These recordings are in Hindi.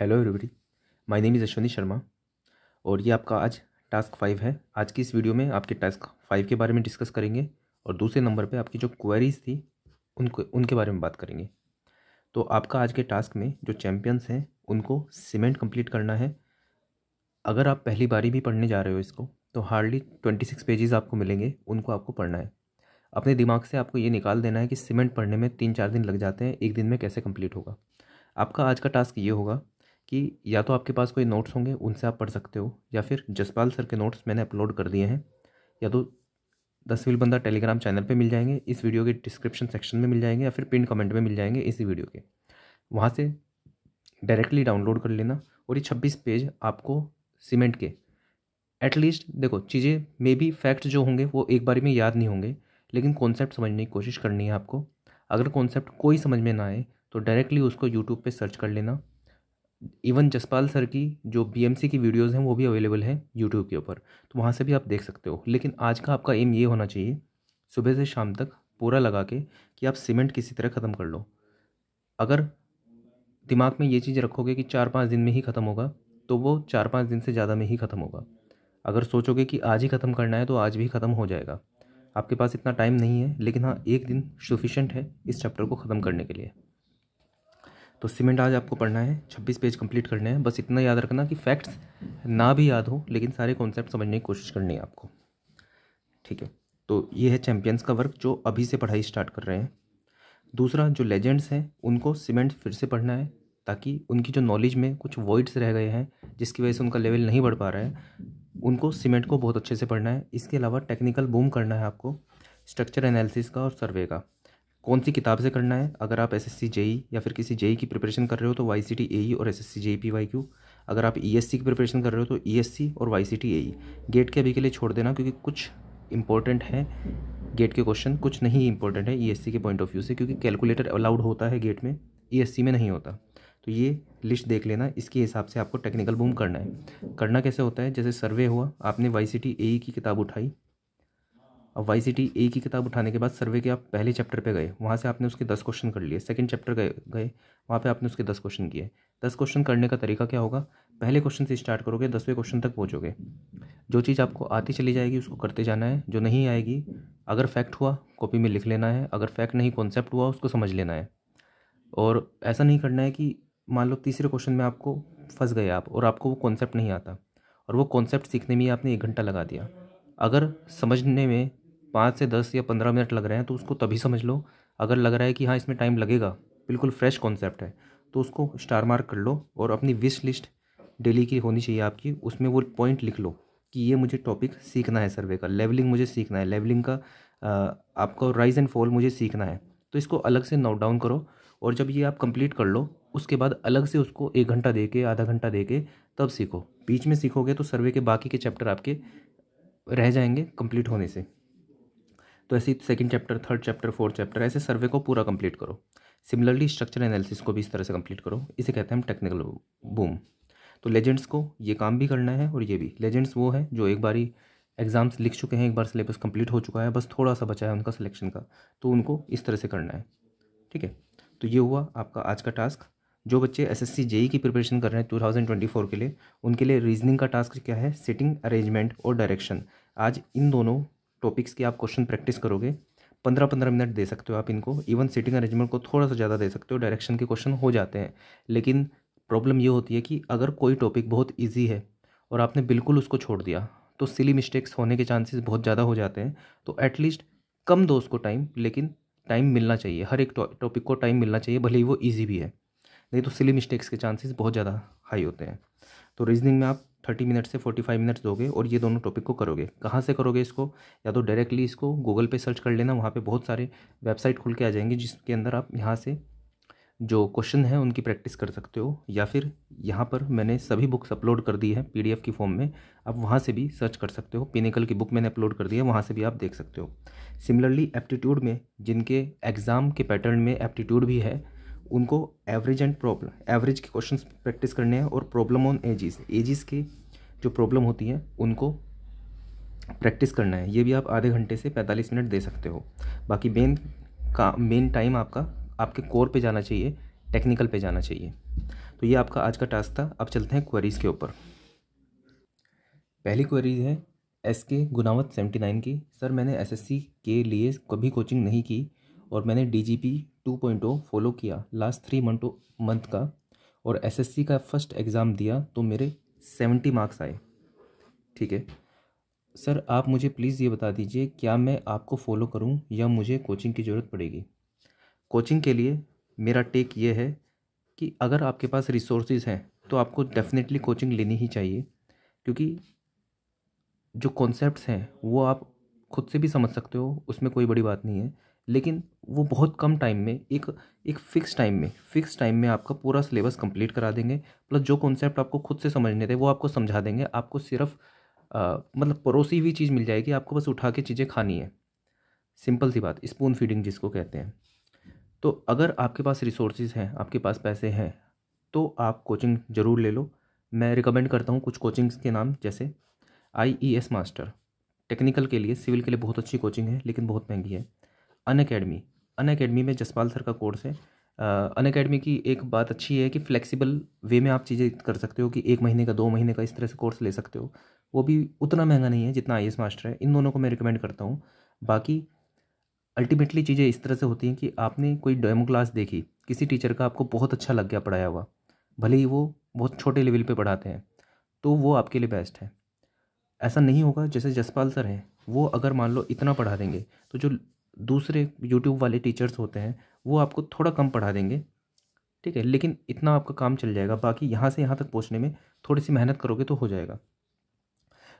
hello everybody my name is Ashwani Sharma और ये आपका आज टास्क फाइव है आज की इस वीडियो में आपके टास्क फाइव के बारे में डिस्कस करेंगे और दूसरे नंबर पे आपकी जो क्वेरीज थी उनको उनके बारे में बात करेंगे तो आपका आज के टास्क में जो चैम्पियंस हैं उनको सीमेंट कंप्लीट करना है अगर आप पहली बारी भी पढ़ने जा रहे हो इसको तो हार्डली ट्वेंटी सिक्स पेजेज़ आपको मिलेंगे उनको आपको पढ़ना है अपने दिमाग से आपको ये निकाल देना है कि सीमेंट पढ़ने में तीन चार दिन लग जाते हैं एक दिन में कैसे कंप्लीट होगा आपका आज का टास्क ये होगा कि या तो आपके पास कोई नोट्स होंगे उनसे आप पढ़ सकते हो या फिर जसपाल सर के नोट्स मैंने अपलोड कर दिए हैं या तो दसवील बंदा टेलीग्राम चैनल पे मिल जाएंगे इस वीडियो के डिस्क्रिप्शन सेक्शन में मिल जाएंगे या फिर पिन कमेंट में मिल जाएंगे इसी वीडियो के वहाँ से डायरेक्टली डाउनलोड कर लेना और ये छब्बीस पेज आपको सीमेंट के एटलीस्ट देखो चीज़ें मे बी फैक्ट जो होंगे वो एक बार में याद नहीं होंगे लेकिन कॉन्सेप्ट समझने की कोशिश करनी है आपको अगर कॉन्सेप्ट कोई समझ में ना आए तो डायरेक्टली उसको यूट्यूब पे सर्च कर लेना इवन जसपाल सर की जो बीएमसी की वीडियोस हैं वो भी अवेलेबल हैं यूट्यूब के ऊपर तो वहाँ से भी आप देख सकते हो लेकिन आज का आपका एम ये होना चाहिए सुबह से शाम तक पूरा लगा के कि आप सीमेंट किसी तरह ख़त्म कर लो अगर दिमाग में ये चीज़ रखोगे कि चार पाँच दिन में ही ख़त्म होगा तो वो चार पाँच दिन से ज़्यादा में ही ख़त्म होगा अगर सोचोगे कि आज ही ख़त्म करना है तो आज भी ख़त्म हो जाएगा आपके पास इतना टाइम नहीं है लेकिन हाँ एक दिन सफिशेंट है इस चैप्टर को ख़त्म करने के लिए तो सीमेंट आज आपको पढ़ना है छब्बीस पेज कंप्लीट करने हैं बस इतना याद रखना कि फैक्ट्स ना भी याद हो लेकिन सारे कॉन्सेप्ट समझने की कोशिश करनी है आपको ठीक है तो ये है चैम्पियंस का वर्क जो अभी से पढ़ाई स्टार्ट कर रहे हैं दूसरा जो लेजेंड्स हैं उनको सीमेंट फिर से पढ़ना है ताकि उनकी जो नॉलेज में कुछ वर्ड्स रह गए हैं जिसकी वजह से उनका लेवल नहीं बढ़ पा रहा है उनको सीमेंट को बहुत अच्छे से पढ़ना है इसके अलावा टेक्निकल बूम करना है आपको स्ट्रक्चर एनालिसिस का और सर्वे का कौन सी किताब से करना है अगर आप एस एस e या फिर किसी जेई e की प्रिपरेशन कर रहे हो तो वाई सी टी ए और S S C J P Y Q अगर आप ई एस सी की प्रिपरेशन कर रहे हो तो ई एस सी और Y C T A GATE के अभी के लिए छोड़ देना क्योंकि कुछ इंपॉर्टेंट है गेट के क्वेश्चन कुछ नहीं इंपॉर्टेंट है ई एस सी के पॉइंट ऑफ व्यू से क्योंकि कैलकुलेटर अलाउड होता है गेट में ई एस सी में नहीं होता तो ये लिस्ट देख लेना इसके हिसाब से आपको टेक्निकल बूम करना है करना कैसे होता है जैसे सर्वे हुआ आपने वाई सी टी ए की किताब उठाई अब वाई सी टी ए की किताब उठाने के बाद सर्वे के आप पहले चैप्टर पे गए वहाँ से आपने उसके दस क्वेश्चन कर लिए सेकंड चैप्टर गए गए वहाँ पे आपने उसके दस क्वेश्चन किए दस क्वेश्चन करने का तरीका क्या होगा पहले क्वेश्चन से स्टार्ट करोगे दसवें क्वेश्चन तक पहुँचोगे जो चीज़ आपको आती चली जाएगी उसको करते जाना है जो नहीं आएगी अगर फैक्ट हुआ कॉपी में लिख लेना है अगर फैक्ट नहीं कॉन्सेप्ट हुआ उसको समझ लेना है और ऐसा नहीं करना है कि मान लो तीसरे क्वेश्चन में आपको फंस गए आप और आपको वो कॉन्सेप्ट नहीं आता और वो कॉन्सेप्ट सीखने में आपने एक घंटा लगा दिया अगर समझने में पाँच से दस या पंद्रह मिनट लग रहे हैं तो उसको तभी समझ लो अगर लग रहा है कि हाँ इसमें टाइम लगेगा बिल्कुल फ्रेश कॉन्सेप्ट है तो उसको स्टार मार्क कर लो और अपनी विश लिस्ट डेली की होनी चाहिए आपकी उसमें वो पॉइंट लिख लो कि ये मुझे टॉपिक सीखना है सर्वे का लेवलिंग मुझे सीखना है लेवलिंग का आपका राइज एंड फॉल मुझे सीखना है तो इसको अलग से नोट डाउन करो और जब ये आप कंप्लीट कर लो उसके बाद अलग से उसको एक घंटा दे के आधा घंटा दे के तब सीखो बीच में सीखोगे तो सर्वे के बाकी के चैप्टर आपके रह जाएंगे कंप्लीट होने से तो ऐसे ही second chapter third chapter fourth chapter ऐसे सर्वे को पूरा कंप्लीट करो सिमिलरली स्ट्रक्चर एनालिसिस को भी इस तरह से कंप्लीट करो इसे कहते हैं हम टेक्निकल बूम तो लेजेंड्स को ये काम भी करना है और ये भी लेजेंड्स वो है जो एक बारी एग्ज़ाम्स लिख चुके हैं एक बार सिलेबस कंप्लीट हो चुका है बस थोड़ा सा बचा है उनका सिलेक्शन का तो उनको इस तरह से करना है ठीक है तो ये हुआ आपका आज का टास्क जो बच्चे एस एस e की प्रिपरेशन कर रहे हैं 2024 के लिए उनके लिए रीजनिंग का टास्क क्या है सिटिंग अरेंजमेंट और डायरेक्शन आज इन दोनों टॉपिक्स की आप क्वेश्चन प्रैक्टिस करोगे पंद्रह पंद्रह मिनट दे सकते हो आप इनको इवन सिटिंग अरेंजमेंट को थोड़ा सा ज़्यादा दे सकते हो डायरेक्शन के क्वेश्चन हो जाते हैं लेकिन प्रॉब्लम ये होती है कि अगर कोई टॉपिक बहुत ईजी है और आपने बिल्कुल उसको छोड़ दिया तो सिली मिस्टेक्स होने के चांसेस बहुत ज़्यादा हो जाते हैं तो एटलीस्ट कम दो उसको टाइम लेकिन टाइम मिलना चाहिए हर एक टॉपिक को टाइम मिलना चाहिए भले ही वो ईजी भी है नहीं तो सिली मिस्टेक्स के चांसेस बहुत ज़्यादा हाई होते हैं तो रीजनिंग में आप थर्टी मिनट से फोर्टी फाइव मिनट्स दोगे और ये दोनों टॉपिक को करोगे कहाँ से करोगे इसको या तो डायरेक्टली इसको गूगल पे सर्च कर लेना वहाँ पे बहुत सारे वेबसाइट खुल के आ जाएंगे जिसके अंदर आप यहाँ से जो क्वेश्चन है उनकी प्रैक्टिस कर सकते हो या फिर यहाँ पर मैंने सभी बुक्स अपलोड कर दी है पी की फॉर्म में आप वहाँ से भी सर्च कर सकते हो पिनिकल की बुक मैंने अपलोड कर दी है वहाँ से भी आप देख सकते हो सिमिलरली एप्टीट्यूड में जिनके एग्ज़ाम के पैटर्न में एप्टीट्यूड भी है उनको एवरेज एंड प्रॉब्लम एवरेज के क्वेश्चंस प्रैक्टिस करने हैं और प्रॉब्लम ऑन एजिस एजिस के जो प्रॉब्लम होती है उनको प्रैक्टिस करना है ये भी आप आधे घंटे से पैंतालीस मिनट दे सकते हो बाकी मेन का मेन टाइम आपका आपके कोर पे जाना चाहिए टेक्निकल पे जाना चाहिए तो ये आपका आज का टास्क था अब चलते हैं क्वेरीज़ के ऊपर पहली क्वेरीज है S K Gunawat seventy nine की सर मैंने एसएससी के लिए कभी कोचिंग नहीं की और मैंने D G P two point O follow किया लास्ट थ्री मंथ मंथ का और सी का फर्स्ट एग्ज़ाम दिया तो मेरे सेवेंटी मार्क्स आए ठीक है सर आप मुझे प्लीज़ ये बता दीजिए क्या मैं आपको फॉलो करूं या मुझे कोचिंग की ज़रूरत पड़ेगी कोचिंग के लिए मेरा टेक ये है कि अगर आपके पास रिसोर्सेज हैं तो आपको डेफिनेटली कोचिंग लेनी ही चाहिए क्योंकि जो कॉन्सेप्ट्स हैं वो आप खुद से भी समझ सकते हो उसमें कोई बड़ी बात नहीं है लेकिन वो बहुत कम टाइम में एक एक फ़िक्स टाइम में फ़िक्स टाइम में आपका पूरा सिलेबस कंप्लीट करा देंगे प्लस जो कॉन्सेप्ट आपको खुद से समझने थे वो आपको समझा देंगे आपको सिर्फ आ, मतलब परोसी हुई चीज़ मिल जाएगी आपको बस उठा के चीज़ें खानी है सिंपल सी बात स्पून फीडिंग जिसको कहते हैं तो अगर आपके पास रिसोर्सेज हैं आपके पास पैसे हैं तो आप कोचिंग ज़रूर ले लो मैं रिकमेंड करता हूँ कुछ कोचिंग्स के नाम जैसे I E S Master technical के लिए सिविल के लिए बहुत अच्छी कोचिंग है लेकिन बहुत महंगी है अन अकेडमी अन अकेडमी में जसपाल सर का कोर्स है अन अकेडमी की एक बात अच्छी है कि फ्लेक्सिबल वे में आप चीज़ें कर सकते हो कि एक महीने का दो महीने का इस तरह से कोर्स ले सकते हो वो भी उतना महंगा नहीं है जितना आई मास्टर है इन दोनों को मैं रिकमेंड करता हूँ बाकी अल्टीमेटली चीज़ें इस तरह से होती हैं कि आपने कोई डेमो क्लास देखी किसी टीचर का आपको बहुत अच्छा लग गया पढ़ाया हुआ भले ही वो बहुत छोटे लेवल पे पढ़ाते हैं तो वो आपके लिए बेस्ट है ऐसा नहीं होगा जैसे जसपाल सर हैं वो अगर मान लो इतना पढ़ा देंगे तो जो दूसरे यूट्यूब वाले टीचर्स होते हैं वो आपको थोड़ा कम पढ़ा देंगे ठीक है लेकिन इतना आपका काम चल जाएगा बाकी यहाँ से यहाँ तक पहुँचने में थोड़ी सी मेहनत करोगे तो हो जाएगा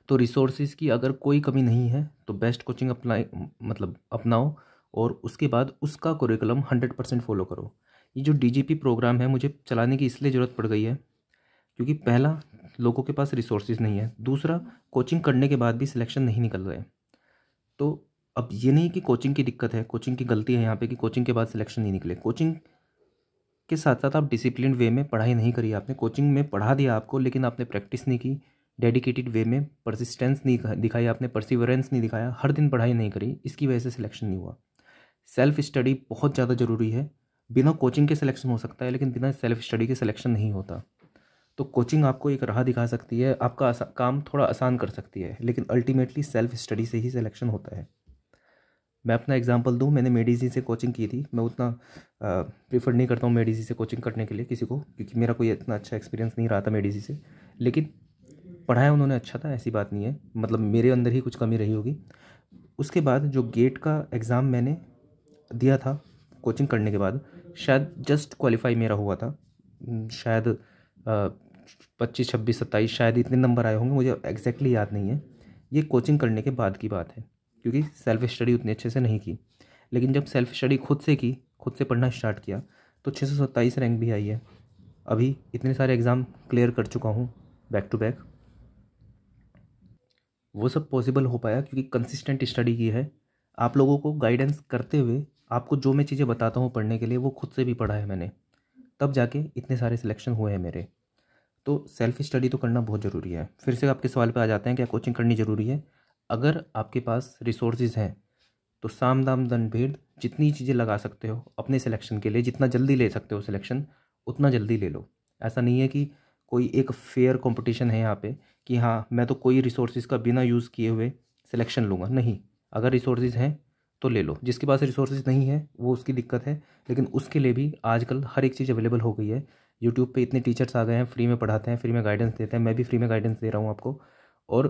तो रिसोर्सेज की अगर कोई कमी नहीं है तो बेस्ट कोचिंग अपनाए मतलब अपनाओ और उसके बाद उसका करिकुलम हंड्रेड परसेंट फॉलो करो ये जो डीजीपी प्रोग्राम है मुझे चलाने की इसलिए ज़रूरत पड़ गई है क्योंकि पहला लोगों के पास रिसोर्सेज नहीं है दूसरा कोचिंग करने के बाद भी सिलेक्शन नहीं निकल रहे तो अब ये नहीं कि कोचिंग की दिक्कत है कोचिंग की गलती है यहाँ पे कि कोचिंग के बाद सिलेक्शन नहीं निकले कोचिंग के साथ साथ आप डिसिप्लिन वे में पढ़ाई नहीं करी आपने कोचिंग में पढ़ा दिया आपको लेकिन आपने प्रैक्टिस नहीं की डेडिकेटेड वे में परसिस्टेंस नहीं दिखाई आपने परसिवरेंस नहीं दिखाया हर दिन पढ़ाई नहीं करी इसकी वजह से सिलेक्शन नहीं हुआ सेल्फ स्टडी बहुत ज़्यादा ज़रूरी है बिना कोचिंग के सिलेक्शन हो सकता है लेकिन बिना सेल्फ स्टडी के सिलेक्शन नहीं होता तो कोचिंग आपको एक राह दिखा सकती है आपका आसा, काम थोड़ा आसान कर सकती है लेकिन अल्टीमेटली सेल्फ स्टडी से ही सिलेक्शन होता है मैं अपना एग्जांपल दूं मैंने मेडिसिन से कोचिंग की थी मैं उतना प्रीफर नहीं करता हूँ मेडिसिन से कोचिंग करने के लिए किसी को क्योंकि मेरा कोई इतना अच्छा एक्सपीरियंस नहीं रहा था मेडिसिन से लेकिन पढ़ाया उन्होंने अच्छा था ऐसी बात नहीं है मतलब मेरे अंदर ही कुछ कमी रही होगी उसके बाद जो गेट का एग्ज़ाम मैंने दिया था कोचिंग करने के बाद शायद जस्ट क्वालिफाई मेरा हुआ था शायद पच्चीस छब्बीस सत्ताईस शायद इतने नंबर आए होंगे मुझे एग्जैक्टली याद नहीं है ये कोचिंग करने के बाद की बात है क्योंकि सेल्फ स्टडी उतनी अच्छे से नहीं की लेकिन जब सेल्फ स्टडी खुद से की खुद से पढ़ना स्टार्ट किया तो छः सौ सत्ताईस रैंक भी आई है अभी इतने सारे एग्ज़ाम क्लियर कर चुका हूँ बैक टू बैक वो सब पॉसिबल हो पाया क्योंकि कंसिस्टेंट स्टडी की है आप लोगों को गाइडेंस करते हुए आपको जो मैं चीज़ें बताता हूँ पढ़ने के लिए वो खुद से भी पढ़ा है मैंने तब जाके इतने सारे सिलेक्शन हुए हैं मेरे तो सेल्फ स्टडी तो करना बहुत ज़रूरी है फिर से आपके सवाल पे आ जाते हैं क्या कोचिंग करनी ज़रूरी है अगर आपके पास रिसोर्सेज हैं तो साम दाम दन भेद जितनी चीज़ें लगा सकते हो अपने सिलेक्शन के लिए जितना जल्दी ले सकते हो सिलेक्शन उतना जल्दी ले लो ऐसा नहीं है कि कोई एक फेयर कंपटीशन है यहाँ पे कि हाँ मैं तो कोई रिसोर्सेज का बिना यूज़ किए हुए सिलेक्शन लूँगा नहीं अगर रिसोर्सेज हैं तो ले लो जिसके पास रिसोर्सेज नहीं है वो उसकी दिक्कत है लेकिन उसके लिए भी आजकल हर एक चीज़ अवेलेबल हो गई है यूट्यूब पे इतने टीचर्स आ गए हैं फ्री में पढ़ाते हैं फ्री में गाइडेंस देते हैं मैं भी फ्री में गाइडेंस दे रहा हूँ आपको और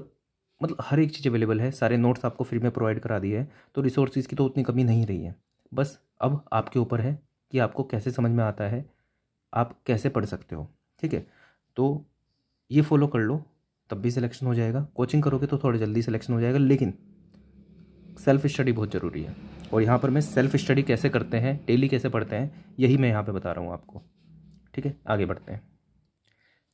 मतलब हर एक चीज़ अवेलेबल है सारे नोट्स आपको फ्री में प्रोवाइड करा दिए हैं तो रिसोर्सेज की तो उतनी कमी नहीं रही है बस अब आपके ऊपर है कि आपको कैसे समझ में आता है आप कैसे पढ़ सकते हो ठीक है तो ये फॉलो कर लो तब भी सिलेक्शन हो जाएगा कोचिंग करोगे तो थोड़ा जल्दी सिलेक्शन हो जाएगा लेकिन सेल्फ़ स्टडी बहुत ज़रूरी है और यहाँ पर मैं सेल्फ़ स्टडी कैसे करते हैं डेली कैसे पढ़ते हैं यही मैं यहाँ पे बता रहा हूँ आपको ठीक है आगे बढ़ते हैं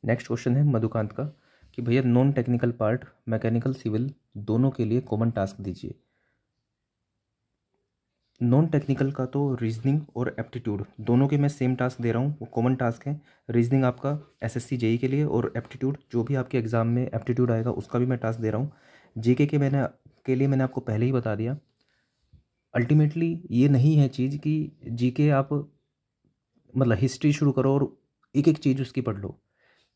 नेक्स्ट क्वेश्चन है मधुकांत का कि भैया non technical part mechanical civil दोनों के लिए कॉमन टास्क दीजिए नॉन टेक्निकल का तो रीजनिंग और एप्टीट्यूड दोनों के मैं सेम टास्क दे रहा हूँ वो कॉमन टास्क है रीजनिंग आपका एस जेई e के लिए और एप्टीट्यूड जो भी आपके एग्ज़ाम में एप्टीट्यूड आएगा उसका भी मैं टास्क दे रहा हूँ जीके के मैंने के लिए मैंने आपको पहले ही बता दिया अल्टीमेटली ये नहीं है चीज़ कि जीके आप मतलब हिस्ट्री शुरू करो और एक एक चीज़ उसकी पढ़ लो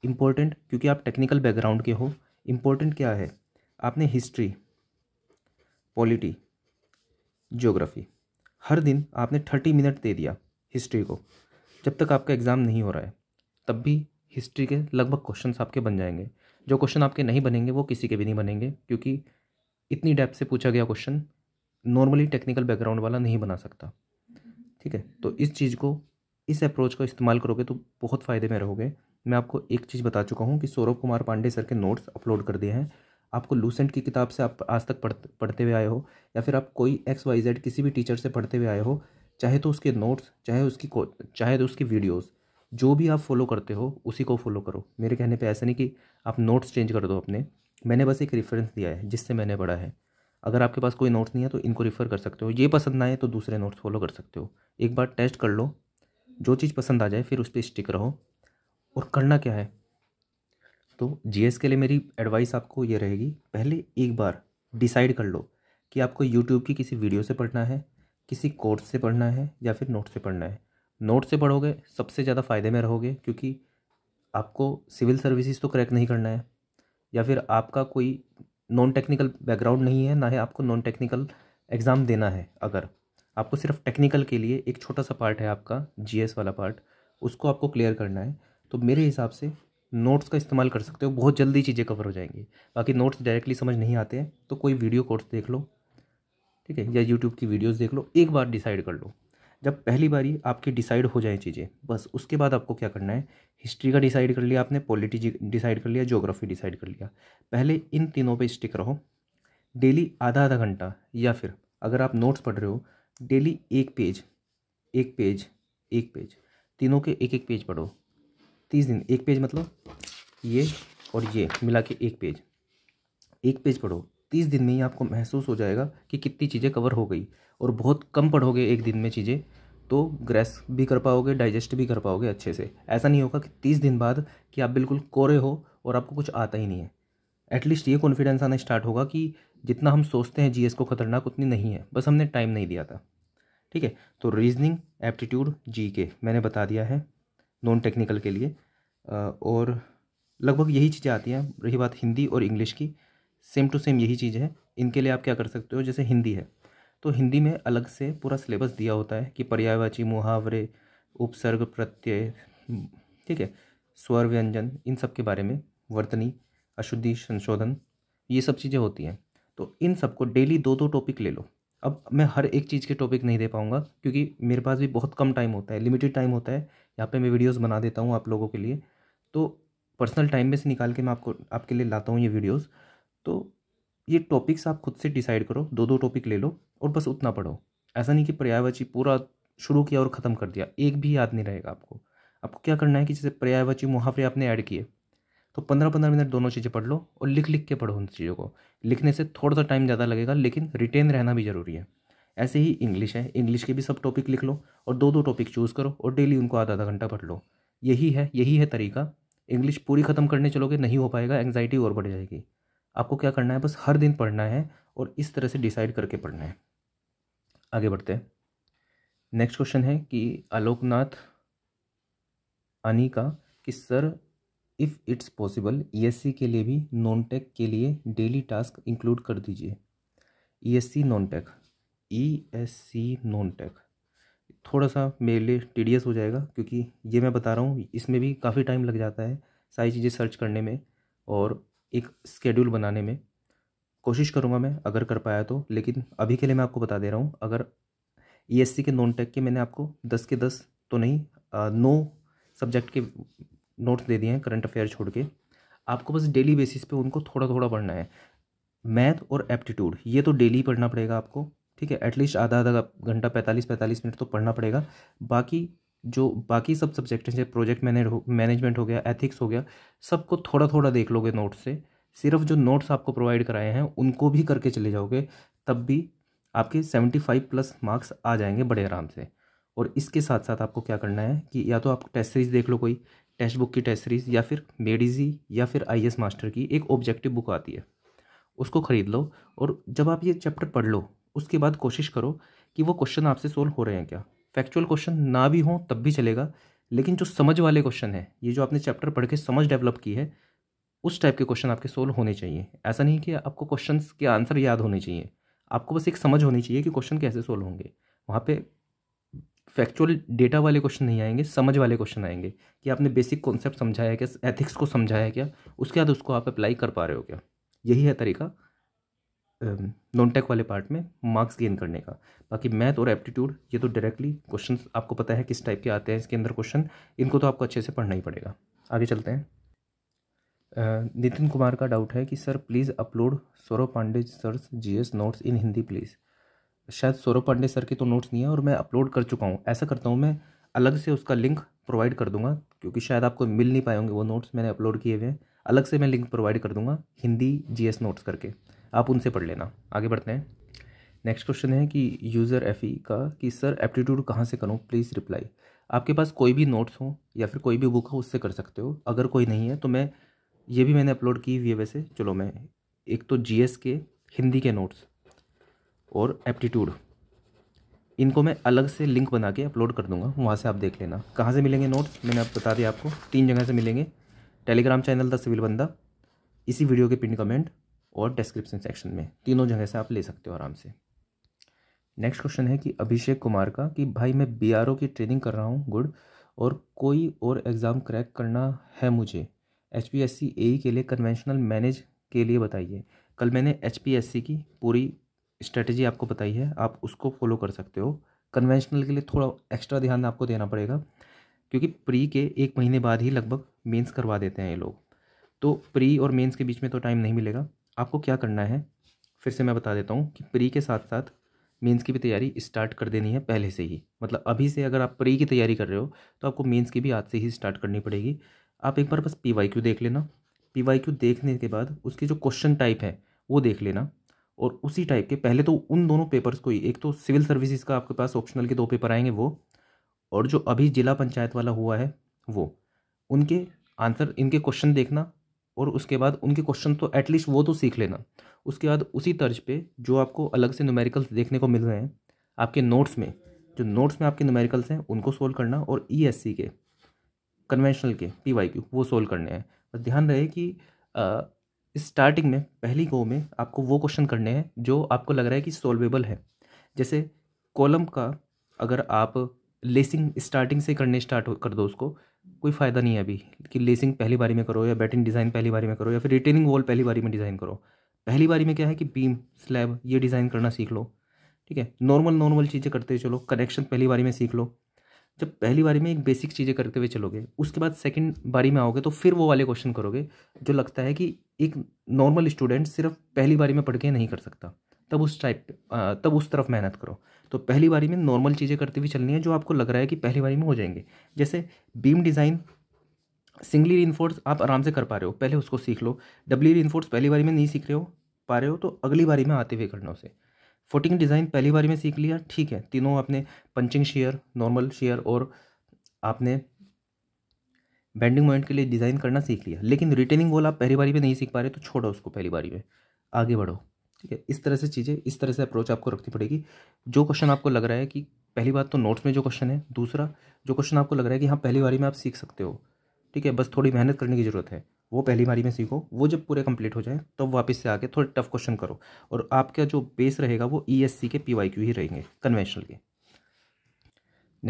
इम्पोर्टेंट क्योंकि आप टेक्निकल बैकग्राउंड के हो इम्पोर्टेंट क्या है आपने हिस्ट्री पॉलिटी ज्योग्राफी हर दिन आपने थर्टी मिनट दे दिया हिस्ट्री को जब तक आपका एग्ज़ाम नहीं हो रहा है तब भी हिस्ट्री के लगभग क्वेश्चन आपके बन जाएंगे जो क्वेश्चन आपके नहीं बनेंगे वो किसी के भी नहीं बनेंगे क्योंकि इतनी डेप्थ से पूछा गया क्वेश्चन नॉर्मली टेक्निकल बैकग्राउंड वाला नहीं बना सकता ठीक है तो इस चीज़ को इस अप्रोच का इस्तेमाल करोगे तो बहुत फ़ायदे में रहोगे मैं आपको एक चीज़ बता चुका हूँ कि सौरभ कुमार पांडे सर के नोट्स अपलोड कर दिए हैं आपको लूसेंट की किताब से आप आज तक पढ़ पढ़ते हुए आए हो या फिर आप कोई एक्स वाई जेड किसी भी टीचर से पढ़ते हुए आए हो चाहे तो उसके नोट्स चाहे उसकी चाहे तो उसकी वीडियोज़ जो भी आप फॉलो करते हो उसी को फॉलो करो मेरे कहने पर ऐसा नहीं कि आप नोट्स चेंज कर दो अपने मैंने बस एक रेफरेंस दिया है जिससे मैंने पढ़ा है अगर आपके पास कोई नोट्स नहीं है तो इनको रिफ़र कर सकते हो ये पसंद ना आए तो दूसरे नोट्स फॉलो कर सकते हो एक बार टेस्ट कर लो जो चीज़ पसंद आ जाए फिर उस पर स्टिक रहो और करना क्या है तो जीएस के लिए मेरी एडवाइस आपको ये रहेगी पहले एक बार डिसाइड कर लो कि आपको यूट्यूब की किसी वीडियो से पढ़ना है किसी कोर्स से पढ़ना है या फिर नोट से पढ़ना है नोट से पढ़ोगे सबसे ज़्यादा फ़ायदे में रहोगे क्योंकि आपको सिविल सर्विसेज तो क्रैक नहीं करना है या फिर आपका कोई नॉन टेक्निकल बैकग्राउंड नहीं है ना ही आपको नॉन टेक्निकल एग्ज़ाम देना है अगर आपको सिर्फ टेक्निकल के लिए एक छोटा सा पार्ट है आपका जीएस वाला पार्ट उसको आपको क्लियर करना है तो मेरे हिसाब से नोट्स का इस्तेमाल कर सकते हो बहुत जल्दी चीज़ें कवर हो जाएंगी बाकी नोट्स डायरेक्टली समझ नहीं आते हैं तो कोई वीडियो कोर्स देख लो ठीक है या यूट्यूब की वीडियोस देख लो एक बार डिसाइड कर लो जब पहली बारी आपकी डिसाइड हो जाए चीज़ें बस उसके बाद आपको क्या करना है हिस्ट्री का डिसाइड कर लिया आपने पॉलिटी डिसाइड कर लिया जोग्राफी डिसाइड कर लिया पहले इन तीनों पर स्टिक रहो डेली आधा आधा घंटा या फिर अगर आप नोट्स पढ़ रहे हो डेली एक पेज एक पेज एक पेज तीनों के एक एक पेज पढ़ो तीस दिन एक पेज मतलब ये और ये मिला के एक पेज एक पेज पढ़ो तीस दिन में ही आपको महसूस हो जाएगा कि कितनी चीज़ें कवर हो गई और बहुत कम पढ़ोगे एक दिन में चीज़ें तो ग्रेस भी कर पाओगे डाइजेस्ट भी कर पाओगे अच्छे से ऐसा नहीं होगा कि तीस दिन बाद कि आप बिल्कुल कोरे हो और आपको कुछ आता ही नहीं है एटलीस्ट ये कॉन्फिडेंस आना स्टार्ट होगा कि जितना हम सोचते हैं जीएस को खतरनाक उतनी नहीं है बस हमने टाइम नहीं दिया था ठीक है तो रीजनिंग एप्टीट्यूड जी के मैंने बता दिया है नॉन टेक्निकल के लिए और लगभग यही चीज़ें आती हैं रही बात हिंदी और इंग्लिश की सेम टू सेम यही चीज़ है इनके लिए आप क्या कर सकते हो जैसे हिंदी है तो हिंदी में अलग से पूरा सिलेबस दिया होता है कि पर्यायवाची मुहावरे उपसर्ग प्रत्यय ठीक है स्वर व्यंजन इन सब के बारे में वर्तनी अशुद्धि संशोधन ये सब चीज़ें होती हैं तो इन सबको डेली दो दो टॉपिक ले लो अब मैं हर एक चीज़ के टॉपिक नहीं दे पाऊँगा क्योंकि मेरे पास भी बहुत कम टाइम होता है लिमिटेड टाइम होता है यहाँ पे मैं वीडियोस बना देता हूँ आप लोगों के लिए तो पर्सनल टाइम में से निकाल के मैं आपको आपके लिए लाता हूँ ये वीडियोस तो ये टॉपिक्स आप खुद से डिसाइड करो दो दो टॉपिक ले लो और बस उतना पढ़ो ऐसा नहीं कि पर्यायवाची पूरा शुरू किया और ख़त्म कर दिया एक भी याद नहीं रहेगा आपको आपको क्या करना है कि जैसे पर्यायवाची मुहावरे आपने ऐड किए तो पंद्रह पंद्रह मिनट दोनों चीज़ें पढ़ लो और लिख लिख के पढ़ो उन चीज़ों को लिखने से थोड़ा सा टाइम ज़्यादा लगेगा लेकिन रिटेन रहना भी ज़रूरी है ऐसे ही इंग्लिश है इंग्लिश के भी सब टॉपिक लिख लो और दो दो टॉपिक चूज़ करो और डेली उनको आधा आधा घंटा पढ़ लो यही है यही है तरीका इंग्लिश पूरी ख़त्म करने चलोगे नहीं हो पाएगा एंगजाइटी और बढ़ जाएगी आपको क्या करना है बस हर दिन पढ़ना है और इस तरह से डिसाइड करके पढ़ना है आगे बढ़ते हैं नेक्स्ट क्वेश्चन है कि आलोकनाथ अनी का कि sir if it's possible ESC के लिए भी नॉन टेक के लिए डेली टास्क इंक्लूड कर दीजिए ESC non tech E e S C non tech थोड़ा सा मेरे लिए टीडियस हो जाएगा क्योंकि ये मैं बता रहा हूँ इसमें भी काफ़ी टाइम लग जाता है सारी चीज़ें सर्च करने में और एक स्केड्यूल बनाने में कोशिश करूँगा मैं अगर कर पाया तो लेकिन अभी के लिए मैं आपको बता दे रहा हूँ अगर ई एस सी के नॉन टेक के मैंने आपको दस के दस तो नहीं आ, नौ सब्जेक्ट के नोट्स दे दिए हैं करंट अफेयर छोड़ के आपको बस डेली बेसिस पे उनको थोड़ा थोड़ा पढ़ना है मैथ और एप्टीट्यूड ये तो डेली पढ़ना पड़ेगा आपको ठीक है एटलीस्ट आधा आधा घंटा पैंतालीस पैंतालीस मिनट तो पढ़ना पड़ेगा बाकी जो बाकी सब सब्जेक्ट हैं जैसे प्रोजेक्ट मैनेज मैनेजमेंट हो गया एथिक्स हो गया सबको थोड़ा थोड़ा देख लोगे नोट्स से सिर्फ जो नोट्स आपको प्रोवाइड कराए हैं उनको भी करके चले जाओगे तब भी आपके सेवेंटी फाइव प्लस मार्क्स आ जाएंगे बड़े आराम से और इसके साथ साथ आपको क्या करना है कि या तो आप टेस्ट सीरीज़ देख लो कोई टेक्स्ट बुक की टेस्ट सीरीज़ या फिर मेडिजी या फिर आई मास्टर की एक ऑब्जेक्टिव बुक आती है उसको ख़रीद लो और जब आप ये चैप्टर पढ़ लो उसके बाद कोशिश करो कि वो क्वेश्चन आपसे सोल्व हो रहे हैं क्या फैक्चुअल क्वेश्चन ना भी हों तब भी चलेगा लेकिन जो समझ वाले क्वेश्चन हैं ये जो आपने चैप्टर पढ़ के समझ डेवलप की है उस टाइप के क्वेश्चन आपके सोल्व होने चाहिए ऐसा नहीं कि आपको क्वेश्चन के आंसर याद होने चाहिए आपको बस एक समझ होनी चाहिए कि क्वेश्चन कैसे सोल्व होंगे वहाँ पे फैक्चुअल डेटा वाले क्वेश्चन नहीं आएंगे समझ वाले क्वेश्चन आएंगे कि आपने बेसिक कॉन्सेप्ट समझाया क्या एथिक्स को समझाया क्या उसके बाद उसको आप अप्लाई कर पा रहे हो क्या यही है तरीका नॉन टेक वाले पार्ट में मार्क्स गेन करने का बाकी मैथ और एप्टीट्यूड ये तो डायरेक्टली क्वेश्चन आपको पता है किस टाइप के आते हैं इसके अंदर क्वेश्चन इनको तो आपको अच्छे से पढ़ना ही पड़ेगा आगे चलते हैं नितिन कुमार का डाउट है कि sir please upload Saurav Pande sir ji S notes in Hindi please शायद सौरव पांडे सर के तो नोट्स नहीं है और मैं अपलोड कर चुका हूँ ऐसा करता हूँ मैं अलग से उसका लिंक प्रोवाइड कर दूंगा क्योंकि शायद आपको मिल नहीं पाए होंगे वो नोट्स मैंने अपलोड किए हुए हैं अलग से मैं लिंक प्रोवाइड कर दूंगा हिंदी जी नोट्स करके आप उनसे पढ़ लेना आगे बढ़ते हैं नेक्स्ट क्वेश्चन है कि यूज़र एफ e का कि सर एप्टीट्यूड कहाँ से करूँ प्लीज़ रिप्लाई आपके पास कोई भी नोट्स हो या फिर कोई भी बुक हो उससे कर सकते हो अगर कोई नहीं है तो मैं ये भी मैंने अपलोड की हुई है वैसे चलो मैं एक तो जी के हिंदी के नोट्स और एप्टीट्यूड इनको मैं अलग से लिंक बना के अपलोड कर दूंगा वहाँ से आप देख लेना कहाँ से मिलेंगे नोट्स मैंने आप बता दिया आपको तीन जगह से मिलेंगे टेलीग्राम चैनल द सिविल बंदा इसी वीडियो के पिन कमेंट और डिस्क्रिप्शन सेक्शन में तीनों जगह से आप ले सकते हो आराम से नेक्स्ट क्वेश्चन है कि अभिषेक कुमार का कि भाई मैं बी की ट्रेनिंग कर रहा हूँ गुड और कोई और एग्ज़ाम क्रैक करना है मुझे H P S C A के लिए कन्वेंशनल मैनेज के लिए बताइए कल मैंने एच पी एस सी की पूरी स्ट्रेटजी आपको बताई है आप उसको फॉलो कर सकते हो कन्वेंशनल के लिए थोड़ा एक्स्ट्रा ध्यान आपको देना पड़ेगा क्योंकि प्री के एक महीने बाद ही लगभग मेंस करवा देते हैं ये लोग तो प्री और मेंस के बीच में तो टाइम नहीं मिलेगा आपको क्या करना है फिर से मैं बता देता हूँ कि प्री के साथ साथ मेंस की भी तैयारी स्टार्ट कर देनी है पहले से ही मतलब अभी से अगर आप प्री की तैयारी कर रहे हो तो आपको मेंस की भी आज से ही स्टार्ट करनी पड़ेगी आप एक बार बस पी वाई क्यू देख लेना पी वाई क्यू देखने के बाद उसके जो क्वेश्चन टाइप है वो देख लेना और उसी टाइप के पहले तो उन दोनों पेपर्स को ही एक तो सिविल सर्विसेज का आपके पास ऑप्शनल के दो पेपर आएंगे वो और जो अभी जिला पंचायत वाला हुआ है वो उनके आंसर इनके क्वेश्चन देखना और उसके बाद उनके क्वेश्चन तो एटलीस्ट वो तो सीख लेना उसके बाद उसी तर्ज पे जो आपको अलग से न्यूमेरिकल्स देखने को मिल रहे हैं आपके नोट्स में जो नोट्स में आपके न्यूमेरिकल्स हैं उनको सोल्व करना और ई e के कन्वेंशनल के पी वाई क्यू वो सोल्व करने हैं बस ध्यान रहे कि स्टार्टिंग में पहली गो में आपको वो क्वेश्चन करने हैं जो आपको लग रहा है कि सोल्वेबल है जैसे कॉलम का अगर आप लेसिंग स्टार्टिंग से करने स्टार्ट कर दो उसको कोई फ़ायदा नहीं है अभी कि लेसिंग पहली बारी में करो या बैटिंग डिज़ाइन पहली बारी में करो या फिर रिटेनिंग वॉल पहली बारी में डिज़ाइन करो पहली बारी में क्या है कि बीम स्लैब ये डिज़ाइन करना सीख लो ठीक है नॉर्मल नॉर्मल चीज़ें करते चलो कनेक्शन पहली बारी में सीख लो जब पहली बारी में एक बेसिक चीज़ें करते हुए चलोगे उसके बाद सेकंड बारी में आओगे तो फिर वो वाले क्वेश्चन करोगे जो लगता है कि एक नॉर्मल स्टूडेंट सिर्फ पहली बारी में पढ़ के नहीं कर सकता तब उस टाइप तब उस तरफ मेहनत करो तो पहली बारी में नॉर्मल चीज़ें करती हुई चलनी है जो आपको लग रहा है कि पहली बारी में हो जाएंगे जैसे बीम डिज़ाइन सिंगली रीनफोर्स आप आराम से कर पा रहे हो पहले उसको सीख लो डबली रीनफोर्स पहली बारी में नहीं सीख रहे हो पा रहे हो तो अगली बारी में आते हुए करना उसे फोटिंग डिज़ाइन पहली बारी में सीख लिया ठीक है तीनों आपने पंचिंग शेयर नॉर्मल शेयर और आपने बेंडिंग मोमेंट के लिए डिज़ाइन करना सीख लिया लेकिन रिटेनिंग वॉल आप पहली बारी में नहीं सीख पा रहे तो छोड़ो उसको पहली बारी में आगे बढ़ो ठीक है इस तरह से चीज़ें इस तरह से अप्रोच आपको रखनी पड़ेगी जो क्वेश्चन आपको लग रहा है कि पहली बात तो नोट्स में जो क्वेश्चन है दूसरा जो क्वेश्चन आपको लग रहा है कि हाँ पहली बारी में आप सीख सकते हो ठीक है बस थोड़ी मेहनत करने की ज़रूरत है वो पहली बारी में सीखो वो जब पूरे कंप्लीट हो जाए तब तो वापस से आके थोड़े टफ क्वेश्चन करो और आपका जो बेस रहेगा वो ई एस सी के पी वाई क्यू ही रहेंगे कन्वेंशनल के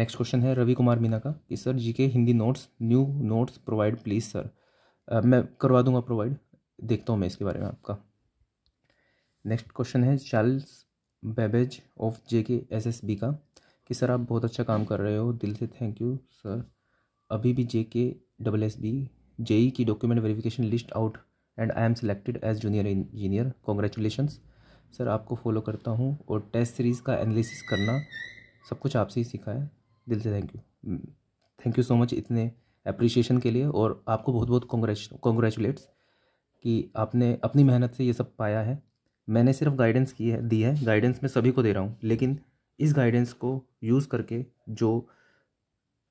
नेक्स्ट क्वेश्चन है रवि कुमार मीना का कि सर जी के Hindi notes new notes provide please sir मैं करवा दूंगा प्रोवाइड देखता हूँ मैं इसके बारे में आपका नेक्स्ट क्वेश्चन है Charles Babbage of J K S S B का कि सर आप बहुत अच्छा काम कर रहे हो दिल से थैंक यू सर अभी भी J K double S B J E की document verification list out and I am selected as junior engineer congratulation sir आपको फॉलो करता हूँ और टेस्ट सीरीज़ का एनालिसिस करना सब कुछ आपसे ही सीखा है दिल से thank you thank you so much इतने अप्रिशिएशन के लिए और आपको बहुत बहुत कॉन्ग्रेच कॉन्ग्रेचुलेट्स कि आपने अपनी मेहनत से ये सब पाया है मैंने सिर्फ गाइडेंस की है दी है गाइडेंस मैं सभी को दे रहा हूँ लेकिन इस गाइडेंस को यूज़ करके जो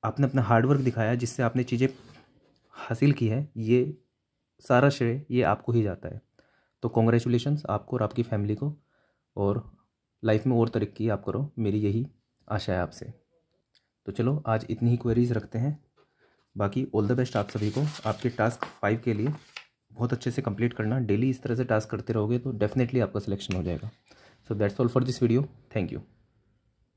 आपने अपना हार्डवर्क दिखाया जिससे आपने चीज़ें हासिल की है ये सारा श्रेय ये आपको ही जाता है तो कॉन्ग्रेचुलेशन आपको और आपकी फैमिली को और लाइफ में और तरक्की आप करो मेरी यही आशा है आपसे तो चलो आज इतनी ही क्वेरीज रखते हैं बाकी ऑल द बेस्ट आप सभी को आपके टास्क फाइव के लिए बहुत अच्छे से कंप्लीट करना डेली इस तरह से टास्क करते रहोगे तो डेफिनेटली आपका सिलेक्शन हो जाएगा so that's all for this video thank you